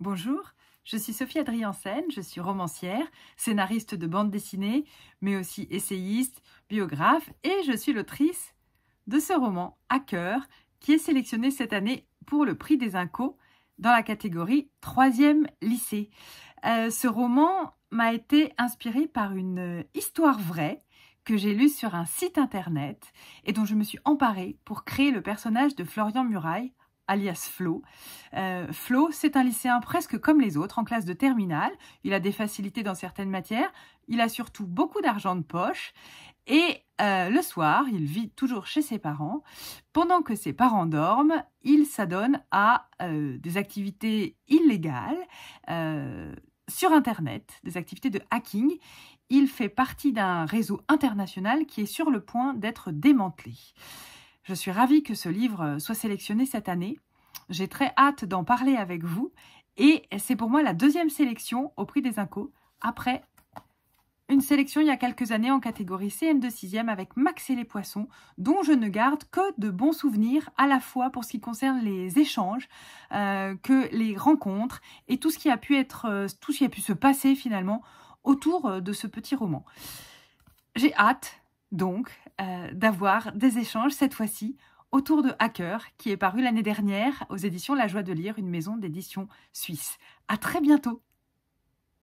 Bonjour, je suis Sophie Adriansen, je suis romancière, scénariste de bande dessinée, mais aussi essayiste, biographe, et je suis l'autrice de ce roman à cœur qui est sélectionné cette année pour le prix des Incos dans la catégorie 3e lycée. Euh, ce roman m'a été inspiré par une histoire vraie que j'ai lue sur un site internet et dont je me suis emparée pour créer le personnage de Florian Muraille, alias Flo. Euh, Flo, c'est un lycéen presque comme les autres, en classe de terminale. Il a des facilités dans certaines matières. Il a surtout beaucoup d'argent de poche. Et euh, le soir, il vit toujours chez ses parents. Pendant que ses parents dorment, il s'adonne à euh, des activités illégales sur Internet, des activités de hacking. Il fait partie d'un réseau international qui est sur le point d'être démantelé. Je suis ravie que ce livre euh, soit sélectionné cette année. J'ai très hâte d'en parler avec vous. Et c'est pour moi la deuxième sélection au prix des Incos, après une sélection il y a quelques années en catégorie CM de 6e avec Max et les poissons, dont je ne garde que de bons souvenirs, à la fois pour ce qui concerne les échanges, euh, que les rencontres et tout ce qui a pu être, euh, tout ce qui a pu se passer finalement autour de ce petit roman. J'ai hâte donc euh, d'avoir des échanges cette fois-ci autour de Hacker, qui est paru l'année dernière aux éditions La Joie de Lire, une maison d'édition suisse. À très bientôt!